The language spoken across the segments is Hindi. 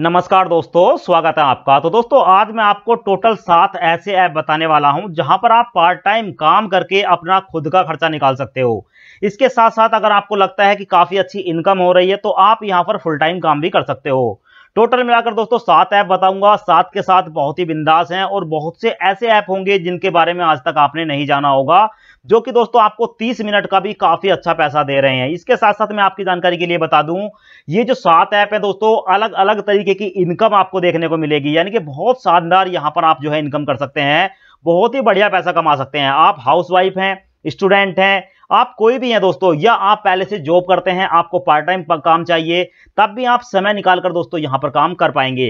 नमस्कार दोस्तों स्वागत है आपका तो दोस्तों आज मैं आपको टोटल सात ऐसे ऐप बताने वाला हूं जहां पर आप पार्ट टाइम काम करके अपना खुद का खर्चा निकाल सकते हो इसके साथ साथ अगर आपको लगता है कि काफ़ी अच्छी इनकम हो रही है तो आप यहां पर फुल टाइम काम भी कर सकते हो टोटल मिलाकर दोस्तों सात ऐप बताऊंगा सात के साथ बहुत ही बिंदास हैं और बहुत से ऐसे ऐप होंगे जिनके बारे में आज तक आपने नहीं जाना होगा जो कि दोस्तों आपको 30 मिनट का भी काफ़ी अच्छा पैसा दे रहे हैं इसके साथ साथ मैं आपकी जानकारी के लिए बता दूं ये जो सात ऐप है दोस्तों अलग अलग तरीके की इनकम आपको देखने को मिलेगी यानी कि बहुत शानदार यहाँ पर आप जो है इनकम कर सकते हैं बहुत ही बढ़िया पैसा कमा सकते हैं आप हाउस हैं स्टूडेंट हैं आप कोई भी हैं दोस्तों या आप पहले से जॉब करते हैं आपको पार्ट टाइम काम चाहिए तब भी आप समय निकाल कर दोस्तों यहाँ पर काम कर पाएंगे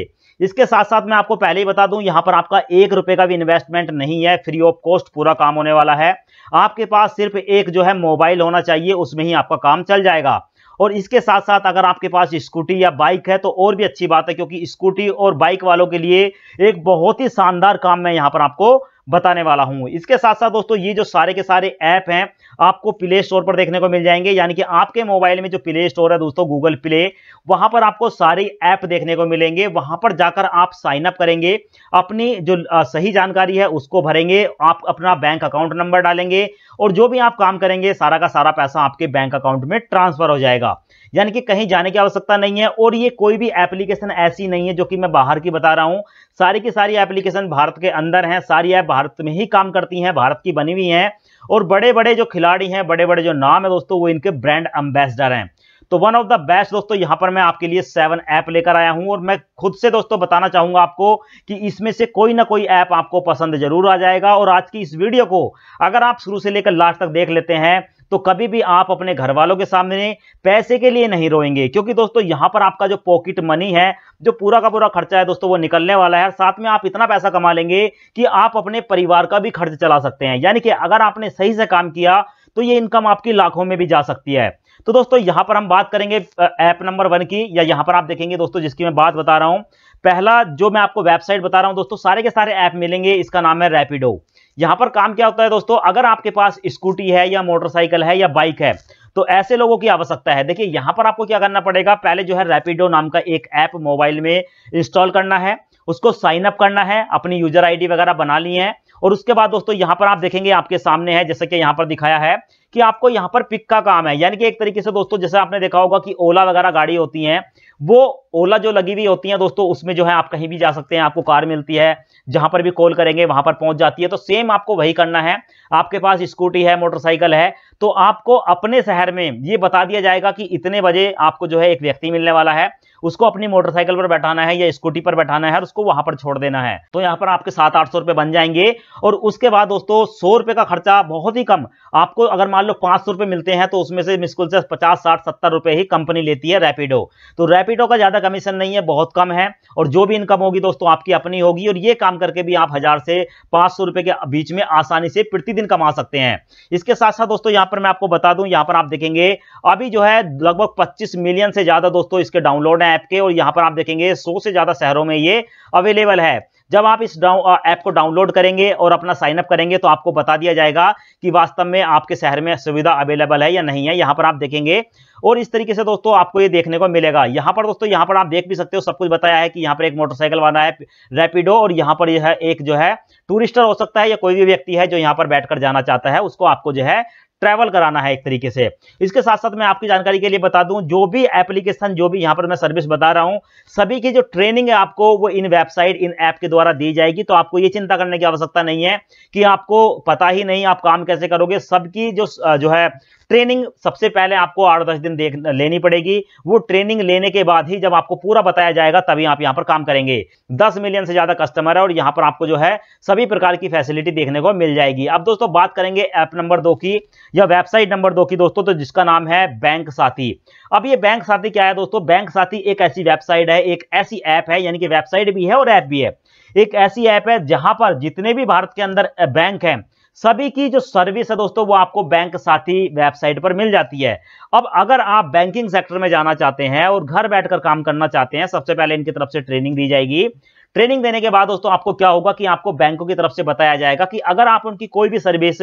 इसके साथ साथ मैं आपको पहले ही बता दूं यहाँ पर आपका एक रुपए का भी इन्वेस्टमेंट नहीं है फ्री ऑफ कॉस्ट पूरा काम होने वाला है आपके पास सिर्फ एक जो है मोबाइल होना चाहिए उसमें ही आपका काम चल जाएगा और इसके साथ साथ अगर आपके पास स्कूटी या बाइक है तो और भी अच्छी बात है क्योंकि स्कूटी और बाइक वालों के लिए एक बहुत ही शानदार काम मैं यहाँ पर आपको बताने वाला हूँ इसके साथ साथ दोस्तों ये जो सारे के सारे ऐप हैं आपको प्ले स्टोर पर देखने को मिल जाएंगे यानी कि आपके मोबाइल में जो प्ले स्टोर है दोस्तों गूगल प्ले वहां पर आपको सारे ऐप देखने को मिलेंगे वहां पर जाकर आप साइन अप करेंगे अपनी जो सही जानकारी है उसको भरेंगे आप अपना बैंक अकाउंट नंबर डालेंगे और जो भी आप काम करेंगे सारा का सारा पैसा आपके बैंक अकाउंट में ट्रांसफर हो जाएगा यानी कि कहीं जाने की आवश्यकता नहीं है और ये कोई भी एप्लीकेशन ऐसी नहीं है जो कि मैं बाहर की बता रहा हूँ सारी की सारी एप्लीकेशन भारत के अंदर हैं सारी ऐप भारत में ही काम करती हैं भारत की बनी हुई हैं और बड़े बड़े जो खिलाड़ी हैं बड़े बड़े जो नाम है दोस्तों वो इनके ब्रांड एम्बेसडर हैं तो वन ऑफ द बेस्ट दोस्तों यहां पर मैं आपके लिए सेवन ऐप लेकर आया हूं और मैं खुद से दोस्तों बताना चाहूंगा आपको कि इसमें से कोई ना कोई ऐप आपको पसंद जरूर आ जाएगा और आज की इस वीडियो को अगर आप शुरू से लेकर लास्ट तक देख लेते हैं तो कभी भी आप अपने घर वालों के सामने पैसे के लिए नहीं रोएंगे क्योंकि दोस्तों यहां पर आपका जो पॉकेट मनी है जो पूरा का पूरा खर्चा है दोस्तों वो निकलने वाला है साथ में आप इतना पैसा कमा लेंगे कि आप अपने परिवार का भी खर्च चला सकते हैं यानी कि अगर आपने सही से काम किया तो ये इनकम आपकी लाखों में भी जा सकती है तो दोस्तों यहां पर हम बात करेंगे ऐप नंबर वन की या यहां पर आप देखेंगे दोस्तों जिसकी मैं बात बता रहा हूं पहला जो मैं आपको वेबसाइट बता रहा हूँ दोस्तों सारे के सारे ऐप मिलेंगे इसका नाम है रैपिडो यहां पर काम क्या होता है दोस्तों अगर आपके पास स्कूटी है या मोटरसाइकिल है या बाइक है तो ऐसे लोगों की आवश्यकता है देखिए यहां पर आपको क्या करना पड़ेगा पहले जो है रैपिडो नाम का एक ऐप मोबाइल में इंस्टॉल करना है उसको साइन अप करना है अपनी यूजर आईडी वगैरह बना ली है और उसके बाद दोस्तों यहाँ पर आप देखेंगे आपके सामने है जैसे कि यहाँ पर दिखाया है कि आपको यहाँ पर पिक का काम है यानी कि एक तरीके से दोस्तों जैसे आपने देखा होगा कि ओला वगैरह गाड़ी होती है वो ओला जो लगी हुई होती है दोस्तों उसमें जो है आप कहीं भी जा सकते हैं आपको कार मिलती है जहां पर भी कॉल करेंगे वहां पर पहुंच जाती है तो सेम आपको वही करना है आपके पास स्कूटी है मोटरसाइकिल है तो आपको अपने शहर में ये बता दिया जाएगा कि इतने बजे आपको जो है एक व्यक्ति मिलने वाला है उसको अपनी मोटरसाइकिल पर बैठाना है या स्कूटी पर बैठाना है और उसको वहां पर छोड़ देना है तो यहाँ पर आपके सात आठ सौ रुपए बन जाएंगे और उसके बाद दोस्तों सौ रुपए का खर्चा बहुत ही कम आपको अगर मान लो पांच सौ रुपए मिलते हैं तो उसमें से मिसकुल से पचास साठ सत्तर रुपए ही कंपनी लेती है रैपिडो तो रैपिडो का ज़्यादा कमीशन नहीं है बहुत कम है और जो भी इनकम होगी दोस्तों आपकी अपनी होगी और ये काम करके भी आप हज़ार से पांच सौ रुपए के बीच में आसानी से प्रतिदिन कमा सकते हैं इसके साथ साथ दोस्तों यहाँ पर मैं आपको बता दूं यहाँ पर आप देखेंगे अभी जो है लगभग पच्चीस मिलियन से ज़्यादा दोस्तों इसके डाउनलोड है ऐप के और यहाँ पर आप देखेंगे सौ से ज़्यादा शहरों में ये अवेलेबल है जब आप इस ऐप को डाउनलोड करेंगे और अपना साइन अप करेंगे तो आपको बता दिया जाएगा कि वास्तव में आपके शहर में सुविधा अवेलेबल है या नहीं है यहाँ पर आप देखेंगे और इस तरीके से दोस्तों आपको ये देखने को मिलेगा यहाँ पर दोस्तों यहाँ पर आप देख भी सकते हो सब कुछ बताया है कि यहाँ पर एक मोटरसाइकिल वाला है रैपिडो और यहाँ पर यह एक जो है टूरिस्टर हो सकता है या कोई भी व्यक्ति है जो यहाँ पर बैठकर जाना चाहता है उसको आपको जो है ट्रैवल कराना है एक तरीके से इसके साथ साथ मैं आपकी जानकारी के लिए बता दूं जो भी एप्लीकेशन जो भी यहाँ पर मैं सर्विस बता रहा हूं सभी की जो ट्रेनिंग है आपको वो इन वेबसाइट इन ऐप के द्वारा दी जाएगी तो आपको ये चिंता करने की आवश्यकता नहीं है कि आपको पता ही नहीं आप काम कैसे करोगे सबकी जो जो है ट्रेनिंग सबसे पहले आपको आठ दस दिन देख लेनी पड़ेगी वो ट्रेनिंग लेने के बाद ही जब आपको पूरा बताया जाएगा तभी आप यहाँ पर काम करेंगे दस मिलियन से ज़्यादा कस्टमर है और यहाँ पर आपको जो है सभी प्रकार की फैसिलिटी देखने को मिल जाएगी अब दोस्तों बात करेंगे ऐप नंबर दो की या वेबसाइट नंबर दो की दोस्तों तो जिसका नाम है बैंक साथी अब ये बैंक साथी क्या है दोस्तों बैंक साथी एक ऐसी वेबसाइट है एक ऐसी ऐप है यानी कि वेबसाइट भी है और ऐप भी है एक ऐसी ऐप है जहां पर जितने भी भारत के अंदर बैंक हैं सभी की जो सर्विस है दोस्तों वो आपको बैंक साथी वेबसाइट पर मिल जाती है अब अगर आप बैंकिंग सेक्टर में जाना चाहते हैं और घर बैठकर काम करना चाहते हैं सबसे पहले इनकी तरफ से ट्रेनिंग दी जाएगी ट्रेनिंग देने के बाद दोस्तों आपको क्या होगा कि आपको बैंकों की तरफ से बताया जाएगा कि अगर आप उनकी कोई भी सर्विस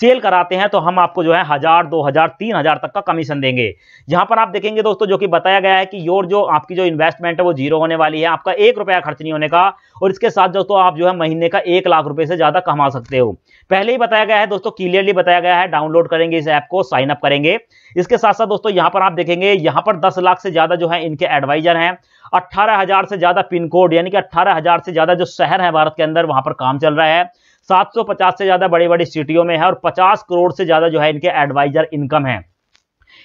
सेल कराते हैं तो हम आपको जो है हजार दो हजार तीन हजार तक का कमीशन देंगे यहां पर आप देखेंगे दोस्तों जो कि बताया गया है कि योर जो आपकी जो इन्वेस्टमेंट है वो जीरो होने वाली है आपका एक रुपया खर्च नहीं होने का और इसके साथ दोस्तों आप जो है महीने का एक लाख रुपए से ज्यादा कमा सकते हो पहले ही बताया गया है दोस्तों क्लियरली बताया गया है डाउनलोड करेंगे इस ऐप को साइन अप करेंगे इसके साथ साथ दोस्तों यहां पर आप देखेंगे यहां पर दस लाख से ज्यादा जो है इनके एडवाइजर हैं अट्ठारह हजार से ज्यादा पिन कोड यानी कि अट्ठारह हजार से ज़्यादा जो शहर है भारत के अंदर वहां पर काम चल रहा है 750 से ज़्यादा बड़ी बड़ी सिटियों में है और 50 करोड़ से ज़्यादा जो है इनके एडवाइजर इनकम है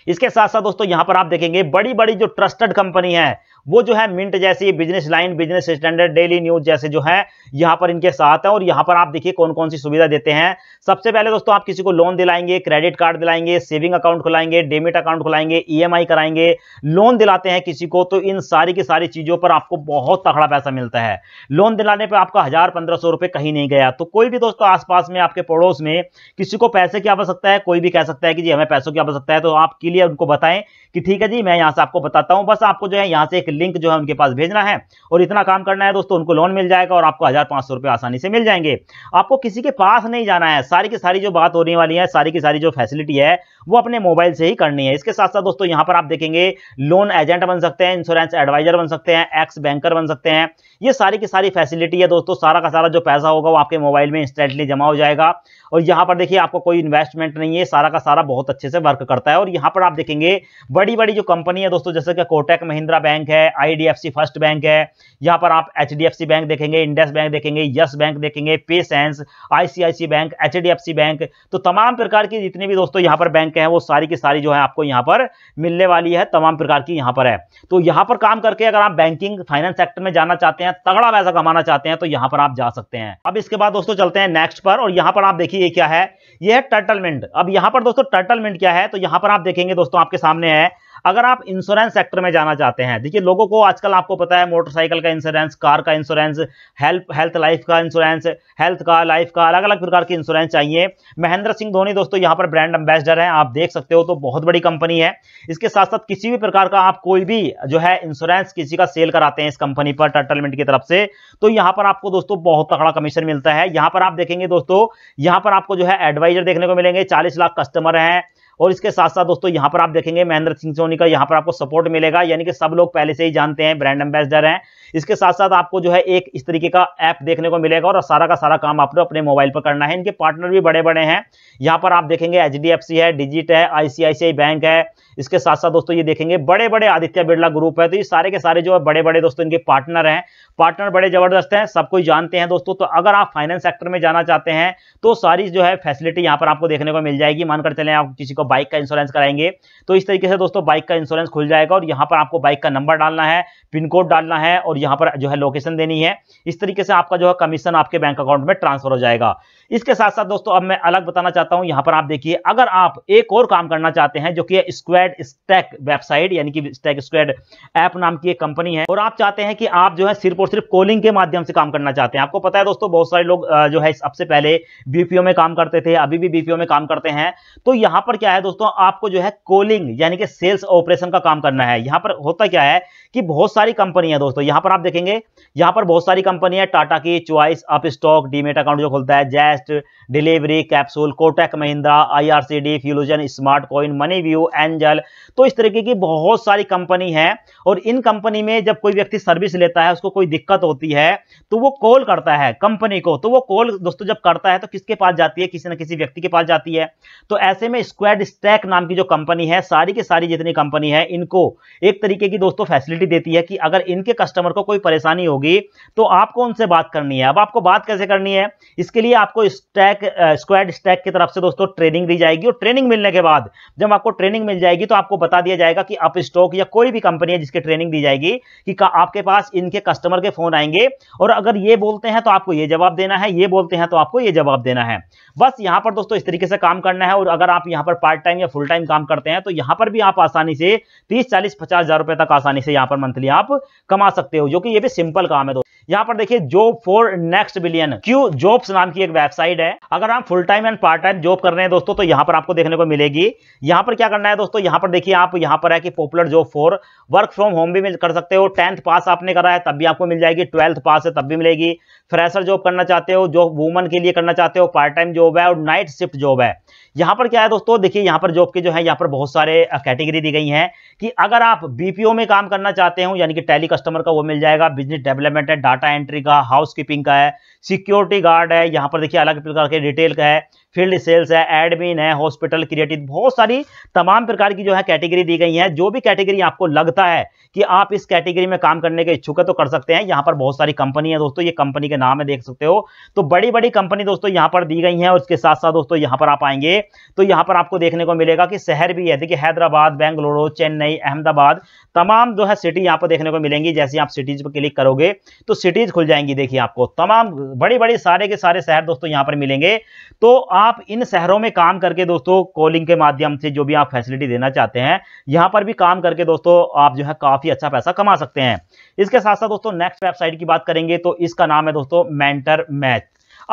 इसके साथ साथ दोस्तों यहां पर आप देखेंगे बड़ी बड़ी जो ट्रस्टेड कंपनी है वो जो है मिंट जैसी business line business standard daily news जैसे जो है यहां पर इनके साथ है और यहां पर आप देखिए कौन कौन सी सुविधा देते हैं सबसे पहले दोस्तों आप किसी को लोन दिलाएंगे क्रेडिट कार्ड दिलाएंगे सेविंग अकाउंट खुलाएंगे डेबिट अकाउंट खुलाएंगे ई e कराएंगे लोन दिलाते हैं किसी को तो इन सारी की सारी चीज़ों पर आपको बहुत तगड़ा पैसा मिलता है लोन दिलाने पर आपका हज़ार पंद्रह सौ कहीं नहीं गया तो कोई भी दोस्तों आसपास में आपके पड़ोस में किसी को पैसे की आवश्यकता है कोई भी कह सकता है कि जी हमें पैसों की आवश्यकता है तो आप क्लियर उनको बताएं कि ठीक है जी मैं यहाँ से आपको बताता हूँ बस आपको जो है यहाँ से एक एक लिंक जो है उनके पास भेजना है और इतना काम करना है दोस्तों उनको लोन मिल जाएगा और आपको हज़ार पांच सौ रुपए आसानी से मिल जाएंगे आपको किसी के पास नहीं जाना है सारी की सारी जो बात होने वाली है सारी की सारी जो फैसिलिटी है वो अपने मोबाइल से ही करनी है इसके साथ साथ दोस्तों यहां पर आप देखेंगे लोन एजेंट बन सकते हैं इंश्योरेंस एडवाइजर बन सकते हैं एक्स बैंकर बन सकते हैं ये सारी की सारी फैसिलिटी है दोस्तों सारा का सारा जो पैसा होगा वो आपके मोबाइल में इंस्टेंटली जमा हो जाएगा और यहाँ पर देखिए आपको कोई इन्वेस्टमेंट नहीं है सारा का सारा बहुत अच्छे से वर्क करता है और यहाँ पर आप देखेंगे बड़ी बड़ी जो कंपनी है दोस्तों जैसे कि कोटेक महिंद्रा बैंक है आईडीएफसी फर्स्ट बैंक है यहाँ पर आप एच बैंक देखेंगे इंडस बैंक देखेंगे यस बैंक देखेंगे pay sense ICIC bank H bank तो तमाम प्रकार की जितनी भी दोस्तों यहाँ पर बैंक है वो सारी की सारी जो है आपको यहाँ पर मिलने वाली है तमाम प्रकार की यहाँ पर है तो यहाँ पर काम करके अगर आप बैंकिंग फाइनेंस सेक्टर में जाना चाहते हैं तगड़ा पैसा कमाना चाहते हैं तो यहाँ पर आप जा सकते हैं अब इसके बाद दोस्तों चलते हैं नेक्स्ट पर और यहाँ पर आप देखिए ये क्या है ये है टर्टलमेंट अब यहां पर दोस्तों टर्टलमेंट क्या है तो यहां पर आप देखेंगे दोस्तों आपके सामने है अगर आप इंश्योरेंस सेक्टर में जाना चाहते हैं देखिए लोगों को आजकल आपको पता है मोटरसाइकिल का इंश्योरेंस कार का इंश्योरेंस हेल्थ हेल्थ लाइफ का इंश्योरेंस हेल्थ का लाइफ का अलग अलग प्रकार के इंश्योरेंस चाहिए महेंद्र सिंह धोनी दोस्तों यहाँ पर ब्रांड एम्बेसडर हैं आप देख सकते हो तो बहुत बड़ी कंपनी है इसके साथ साथ किसी भी प्रकार का आप कोई भी जो है इंश्योरेंस किसी का सेल कराते हैं इस कंपनी पर टर्टलमेंट की तरफ से तो यहाँ पर आपको दोस्तों बहुत तगड़ा कमीशन मिलता है यहाँ पर आप देखेंगे दोस्तों यहाँ पर आपको जो है एडवाइजर देखने को मिलेंगे चालीस लाख कस्टमर हैं और इसके साथ साथ दोस्तों यहाँ पर आप देखेंगे महेंद्र सिंह सोनी का यहाँ पर आपको सपोर्ट मिलेगा यानी कि सब लोग पहले से ही जानते हैं ब्रांड एम्बेसडर हैं इसके साथ साथ आपको जो है एक इस तरीके का ऐप देखने को मिलेगा और सारा का सारा काम आपको अपने मोबाइल पर करना है इनके पार्टनर भी बड़े बड़े हैं यहाँ पर आप देखेंगे एच है डिजिट है आई बैंक है इसके साथ साथ दोस्तों ये देखेंगे बड़े बड़े आदित्य बिरला ग्रुप है तो ये सारे के सारे जो है बड़े बड़े दोस्तों इनके पार्टनर हैं पार्टनर बड़े जबरदस्त हैं सब कोई जानते हैं दोस्तों तो अगर आप फाइनेंस सेक्टर में जाना चाहते हैं तो सारी जो है फैसिलिटी यहाँ पर आपको देखने को मिल जाएगी मानकर चले आप किसी को बाइक का इंश्योरेंस कराएंगे तो इस तरीके से दोस्तों बाइक का इंश्योरेंस खुल जाएगा और यहाँ पर आपको बाइक का नंबर डालना है पिन कोड डालना है और यहाँ पर जो है लोकेशन देनी है इस तरीके से आपका जो है कमीशन आपके बैंक अकाउंट में ट्रांसफर हो जाएगा इसके साथ साथ दोस्तों अब मैं अलग बताना चाहता हूं यहां पर आप देखिए अगर आप एक और काम करना चाहते हैं जो कि स्क्वेड स्टैक वेबसाइट यानी कि स्टैक स्क्वेड ऐप नाम की एक कंपनी है और आप चाहते हैं कि आप जो है सिर्फ और सिर्फ कॉलिंग के माध्यम से काम करना चाहते हैं आपको पता है दोस्तों बहुत सारे लोग जो है सबसे पहले बीपीओ में काम करते थे अभी भी बीपीओ में काम करते हैं तो यहां पर क्या है दोस्तों आपको जो है कॉलिंग यानी कि सेल्स ऑपरेशन का काम करना है यहां पर होता क्या है कि बहुत सारी कंपनी है दोस्तों यहां पर आप देखेंगे यहां पर बहुत सारी कंपनी है टाटा की choice up stock demat account जो खुलता है जैस best delivery capsule Kotak Mahindra IRCD फ्यूलोजन smart coin money view angel तो इस तरीके की बहुत सारी कंपनी है और इन कंपनी में जब कोई व्यक्ति सर्विस लेता है उसको कोई दिक्कत होती है तो वो कॉल करता है कंपनी को तो वो कॉल दोस्तों जब करता है तो किसके पास जाती है किसी ना किसी व्यक्ति के पास जाती है तो ऐसे में स्क्वाड स्टैक नाम की जो कंपनी है सारी की सारी जितनी कंपनी है इनको एक तरीके की दोस्तों फैसिलिटी देती है कि अगर इनके कस्टमर को कोई परेशानी होगी तो आपको उनसे बात करनी है अब आपको बात कैसे करनी है इसके लिए आपको स्टैक स्क्वाड स्टैक की तरफ से दोस्तों ट्रेनिंग दी जाएगी और ट्रेनिंग मिलने के बाद जब आपको ट्रेनिंग मिल जाएगी तो आपको बता दिया जाएगा कि आप स्टॉक या कोई भी कंपनी है जिसकी ट्रेनिंग दी जाएगी कि आपके पास इनके कस्टमर के फोन आएंगे और अगर ये बोलते हैं तो आपको ये जवाब देना है ये बोलते हैं तो आपको ये जवाब देना है बस यहाँ पर दोस्तों इस तरीके से काम करना है और अगर आप यहाँ पर पार्ट टाइम या फुल टाइम काम करते हैं तो यहाँ पर भी आप आसानी से तीस चालीस पचास हजार रुपए तक आसानी से यहाँ पर मंथली आप कमा सकते हो जो कि ये भी सिंपल काम है दोस्तों यहाँ पर देखिए job for next billion Q jobs नाम की एक वेबसाइट है अगर आप full time and part time job कर रहे हैं दोस्तों तो यहाँ पर आपको देखने को मिलेगी यहाँ पर क्या करना है दोस्तों यहाँ पर देखिए आप यहाँ पर है कि popular job for work from home भी कर सकते हो टेंथ पास आपने करा है तब भी आपको मिल जाएगी ट्वेल्थ पास है तब भी मिलेगी फ्रेशर जॉब करना चाहते हो जो वुमन के लिए करना चाहते हो पार्ट टाइम जॉब है और नाइट शिफ्ट जॉब है यहाँ पर क्या है दोस्तों देखिए यहाँ पर जॉब के जो है यहां पर बहुत सारे कैटेगरी दी गई हैं कि अगर आप बीपीओ में काम करना चाहते हो यानी कि टेली कस्टमर का वो मिल जाएगा बिजनेस डेवलपमेंट है डाटा एंट्री का हाउस कीपिंग का है सिक्योरिटी गार्ड है यहाँ पर देखिए अलग प्रकार के रिटेल का है फील्ड सेल्स है एडमिन है हॉस्पिटल क्रिएटिव बहुत सारी तमाम प्रकार की जो है कैटेगरी दी गई है जो भी कैटेगरी आपको लगता है कि आप इस कैटेगरी में काम करने के इच्छुक है तो कर सकते हैं यहाँ पर बहुत सारी कंपनी है दोस्तों ये कंपनी के नाम है देख सकते हो तो बड़ी बड़ी कंपनी दोस्तों यहाँ पर दी गई है और इसके साथ साथ दोस्तों यहाँ पर आप आएंगे तो यहाँ पर आपको देखने को मिलेगा कि शहर भी है देखिए हैदराबाद बेंगलुरु चेन्नई अहमदाबाद तमाम जो है सिटी यहाँ पर देखने को मिलेंगी जैसे आप सिटीज पर क्लिक करोगे तो सिटीज खुल जाएंगी देखिए आपको तमाम बड़ी बड़ी सारे के सारे शहर दोस्तों यहाँ पर मिलेंगे तो आप इन शहरों में काम करके दोस्तों कॉलिंग के माध्यम से जो भी आप फैसिलिटी देना चाहते हैं यहां पर भी काम करके दोस्तों आप जो है काफ़ी अच्छा पैसा कमा सकते हैं इसके साथ साथ दोस्तों नेक्स्ट वेबसाइट की बात करेंगे तो इसका नाम है दोस्तों मेंटर मैथ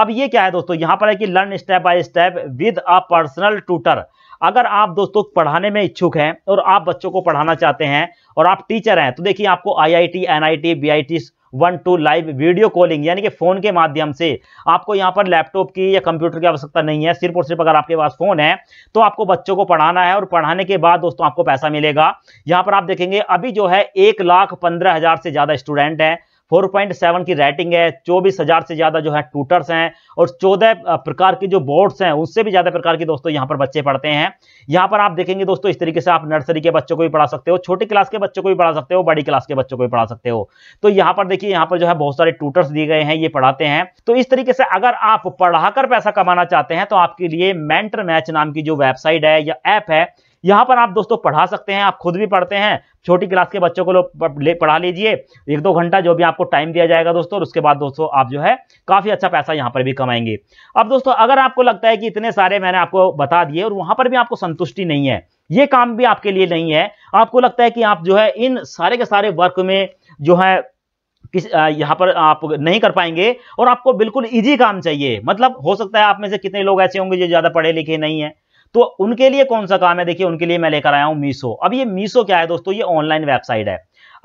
अब ये क्या है दोस्तों यहां पर है कि learn step by step with a personal tutor अगर आप दोस्तों पढ़ाने में इच्छुक हैं और आप बच्चों को पढ़ाना चाहते हैं और आप टीचर हैं तो देखिए आपको IIT NIT BIT one two live video calling यानी कि फ़ोन के माध्यम से आपको यहाँ पर लैपटॉप की या कंप्यूटर की आवश्यकता नहीं है सिर्फ और सिर्फ अगर आपके पास फ़ोन है तो आपको बच्चों को पढ़ाना है और पढ़ाने के बाद दोस्तों आपको पैसा मिलेगा यहाँ पर आप देखेंगे अभी जो है एक लाख पंद्रह हज़ार से ज़्यादा स्टूडेंट हैं 4.7 की रेटिंग है चौबीस हजार से ज्यादा जो है टूटर्स हैं और चौदह प्रकार के जो बोर्ड्स हैं उससे भी ज्यादा प्रकार के दोस्तों यहाँ पर बच्चे पढ़ते हैं यहाँ पर आप देखेंगे दोस्तों इस तरीके से आप नर्सरी के बच्चों को भी पढ़ा सकते हो छोटी क्लास के बच्चों को भी पढ़ा सकते हो बड़ी क्लास के बच्चों को भी पढ़ा सकते हो तो यहाँ पर देखिए यहाँ पर जो है बहुत सारे टूटर्स दिए गए हैं ये पढ़ाते हैं तो इस तरीके से अगर आप पढ़ाकर पैसा कमाना चाहते हैं तो आपके लिए मेंटर मैच नाम की जो वेबसाइट है या ऐप है यहाँ पर आप दोस्तों पढ़ा सकते हैं आप खुद भी पढ़ते हैं छोटी क्लास के बच्चों को लोग पढ़ा लीजिए एक दो घंटा जो भी आपको टाइम दिया जाएगा दोस्तों और उसके बाद दोस्तों आप जो है काफ़ी अच्छा पैसा यहाँ पर भी कमाएंगे अब दोस्तों अगर आपको लगता है कि इतने सारे मैंने आपको बता दिए और वहाँ पर भी आपको संतुष्टि नहीं है ये काम भी आपके लिए नहीं है आपको लगता है कि आप जो है इन सारे के सारे वर्क में जो है किस यहाँ पर आप नहीं कर पाएंगे और आपको बिल्कुल इजी काम चाहिए मतलब हो सकता है आप में से कितने लोग ऐसे होंगे जो ज़्यादा पढ़े लिखे नहीं है तो उनके लिए कौन सा काम है देखिए उनके लिए मैं लेकर आया हूं मीसो अब ये मीसो क्या है दोस्तों ये ऑनलाइन वेबसाइट है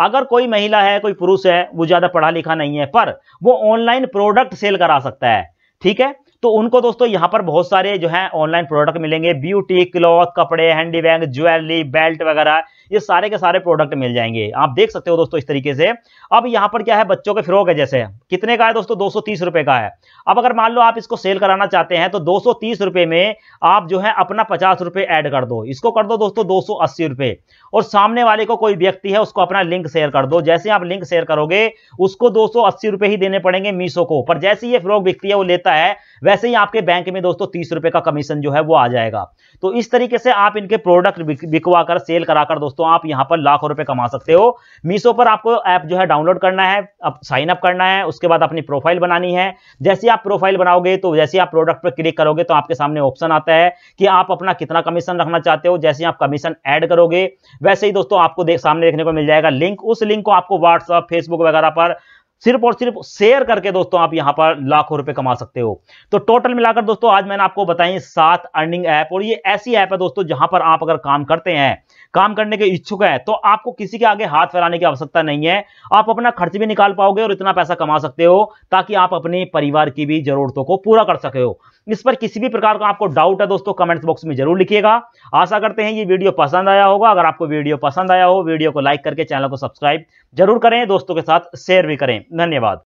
अगर कोई महिला है कोई पुरुष है वो ज़्यादा पढ़ा लिखा नहीं है पर वो ऑनलाइन प्रोडक्ट सेल करा सकता है ठीक है तो उनको दोस्तों यहां पर बहुत सारे जो है ऑनलाइन प्रोडक्ट मिलेंगे ब्यूटी क्लॉथ कपड़े हैंडीबैग ज्वेलरी बेल्ट वगैरह ये सारे के सारे प्रोडक्ट मिल जाएंगे आप देख सकते हो दोस्तों इस तरीके से अब यहाँ पर क्या है बच्चों के फ्रॉक है जैसे कितने का है दोस्तों दो रुपए का है अब अगर मान लो आप इसको सेल कराना चाहते हैं तो दो रुपए में आप जो है अपना पचास रुपए ऐड कर दो इसको कर दो दोस्तों दो रुपए और सामने वाले को कोई व्यक्ति है उसको अपना लिंक शेयर कर दो जैसे आप लिंक शेयर करोगे उसको दो रुपए ही देने पड़ेंगे मीशो को पर जैसे ये फ्रॉक बिकती है वो लेता है वैसे ही आपके बैंक में दोस्तों तीस रुपए का कमीशन जो है वो आ जाएगा तो इस तरीके से आप इनके प्रोडक्ट बिकवा कर सेल कराकर दोस्तों दोस्तों आप यहां पर लाखों रुपए कमा सकते हो मीशो पर आपको ऐप जो है डाउनलोड करना है अब साइन अप करना है उसके बाद अपनी प्रोफाइल बनानी है जैसे आप प्रोफाइल बनाओगे तो जैसे आप प्रोडक्ट पर क्लिक करोगे तो आपके सामने ऑप्शन आता है कि आप अपना कितना कमीशन रखना चाहते हो जैसे आप कमीशन ऐड करोगे वैसे ही दोस्तों आपको सामने देखने को मिल जाएगा लिंक उस लिंक को आपको व्हाट्सअप फेसबुक वगैरह पर सिर्फ और सिर्फ शेयर करके दोस्तों आप यहां पर लाखों रुपए कमा सकते हो तो टोटल मिलाकर दोस्तों आज मैंने आपको बताई सात अर्निंग ऐप और ये ऐसी ऐप है दोस्तों जहां पर आप अगर काम करते हैं काम करने के इच्छुक हैं तो आपको किसी के आगे हाथ फैलाने की आवश्यकता नहीं है आप अपना खर्च भी निकाल पाओगे और इतना पैसा कमा सकते हो ताकि आप अपने परिवार की भी जरूरतों को पूरा कर सके हो इस पर किसी भी प्रकार का आपको डाउट है दोस्तों कमेंट्स बॉक्स में जरूर लिखिएगा आशा करते हैं ये वीडियो पसंद आया होगा अगर आपको वीडियो पसंद आया हो वीडियो को लाइक करके चैनल को सब्सक्राइब जरूर करें दोस्तों के साथ शेयर भी करें धन्यवाद